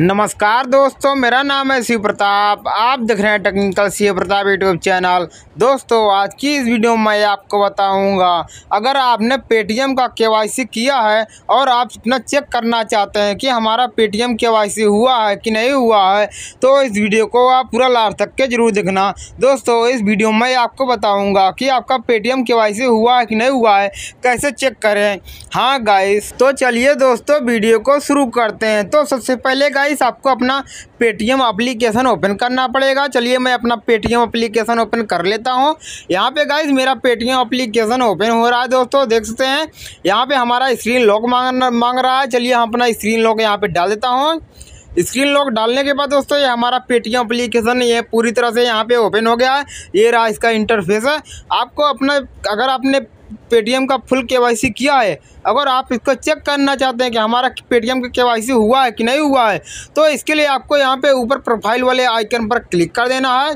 नमस्कार दोस्तों मेरा नाम है शिव प्रताप आप देख रहे हैं technical Shiv Pratap YouTube channel दोस्तों आज की इस वीडियो में मैं आपको बताऊंगा अगर आपने पेटीएम का केवाईसी किया है और आप इतना चेक करना चाहते हैं कि हमारा पेटीएम केवाईसी हुआ है कि नहीं हुआ है तो इस वीडियो को आप पूरा लास्ट तक के जरूर देखना दोस्तों इस वीडियो में आपको बताऊँगा कि आपका पेटीएम के हुआ है कि नहीं हुआ है कैसे चेक करें हाँ गाइस तो चलिए दोस्तों वीडियो को शुरू करते हैं तो सबसे पहले गाइस आपको अपना पेटीएम अप्लीकेशन ओपन करना पड़ेगा चलिए मैं अपना पेटीएम अप्लीकेशन ओपन कर लेता हूँ यहाँ पे गाइस मेरा पेटीएम अप्लीकेशन ओपन हो रहा है दोस्तों देख सकते हैं यहाँ पे हमारा स्क्रीन लॉक मांग मांग रहा है चलिए हम अपना स्क्रीन लॉक यहाँ पे डाल देता हूँ स्क्रीन लॉक डालने के बाद दोस्तों ये हमारा पेटीएम अप्लीकेशन ये पूरी तरह से यहाँ पे ओपन हो गया है ये रहा इसका इंटरफेस है आपको अपना अगर आपने पेटीएम का फुल केवाईसी किया है अगर आप इसको चेक करना चाहते हैं कि हमारा पेटीएम का केवाईसी हुआ है कि नहीं हुआ है तो इसके लिए आपको यहाँ पे ऊपर प्रोफाइल वाले आइकन पर क्लिक कर देना है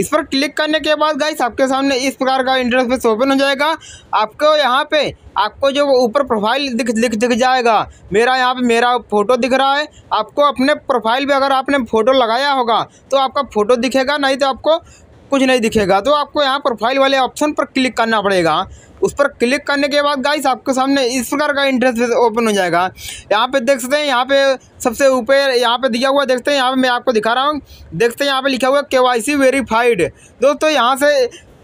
इस पर क्लिक करने के बाद गाइस आपके सामने इस प्रकार का इंटरफेस ओपन हो जाएगा आपको यहाँ पे आपको जो ऊपर प्रोफाइल दिख दिख दिख जाएगा मेरा यहाँ पे मेरा फ़ोटो दिख रहा है आपको अपने प्रोफाइल पे अगर आपने फ़ोटो लगाया होगा तो आपका फ़ोटो दिखेगा नहीं तो आपको कुछ नहीं दिखेगा तो आपको यहाँ प्रोफाइल वाले ऑप्शन पर क्लिक करना पड़ेगा उस पर क्लिक करने के बाद गाइस आपके सामने इस प्रकार का इंटरेस्ट ओपन हो जाएगा यहाँ पे देख सकते हैं यहाँ पे सबसे ऊपर यहाँ पे दिया हुआ देखते हैं यहाँ पे मैं आपको दिखा रहा हूँ देखते हैं यहाँ पे लिखा हुआ है के वाई सी वेरीफाइड दोस्तों यहाँ से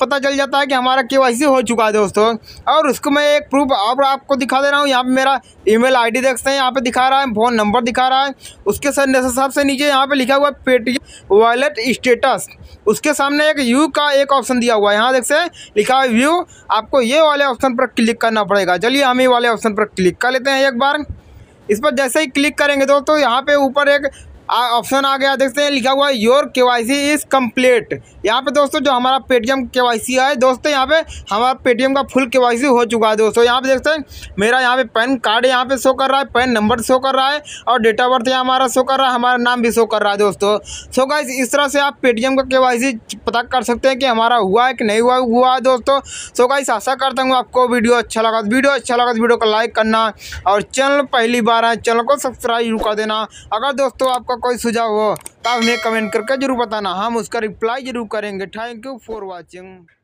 पता चल जाता है कि हमारा के हो चुका है दोस्तों और उसको मैं एक प्रूफ और आपको दिखा दे रहा हूँ यहाँ पर मेरा ईमेल आईडी देख सकते हैं यहाँ पर दिखा रहा है फ़ोन नंबर दिखा रहा है उसके सबसे नीचे यहाँ पर लिखा हुआ है पेटीएम वॉलेट स्टेटस उसके सामने एक व्यू का एक ऑप्शन दिया हुआ है यहाँ देख हैं लिखा है व्यू आपको ये वाले ऑप्शन पर क्लिक करना पड़ेगा चलिए हम ये वाले ऑप्शन पर क्लिक कर लेते हैं एक बार इस पर जैसे ही क्लिक करेंगे दोस्तों यहाँ पे ऊपर एक ऑप्शन आ गया देखते हैं लिखा हुआ है योर के वाई सी इज़ कम्प्लीट यहाँ पे दोस्तों जो हमारा पेटीएम के वाई सी है दोस्तों यहाँ पे हमारा पेटीएम का फुल के वाई सी हो चुका है दोस्तों यहाँ पे देखते हैं मेरा यहाँ पे पैन कार्ड यहाँ पे शो कर रहा है पैन नंबर शो कर रहा है और डेट ऑफ बर्थ यहाँ हमारा शो कर रहा है हमारा नाम भी शो कर रहा है दोस्तों सो का इस तरह से आप पेटीएम का के वाई सी पता कर सकते हैं कि हमारा हुआ है कि नहीं हुआ हुआ है दोस्तों सो इस आशा करता हूँ आपको वीडियो अच्छा लगा वीडियो अच्छा लगा तो वीडियो को लाइक करना और चैनल पहली बार है चैनल को सब्सक्राइब कर देना अगर दोस्तों आपका कोई सुझाव हो तो हमें कमेंट करके जरूर बताना हम उसका रिप्लाई जरूर करेंगे थैंक यू फॉर वॉचिंग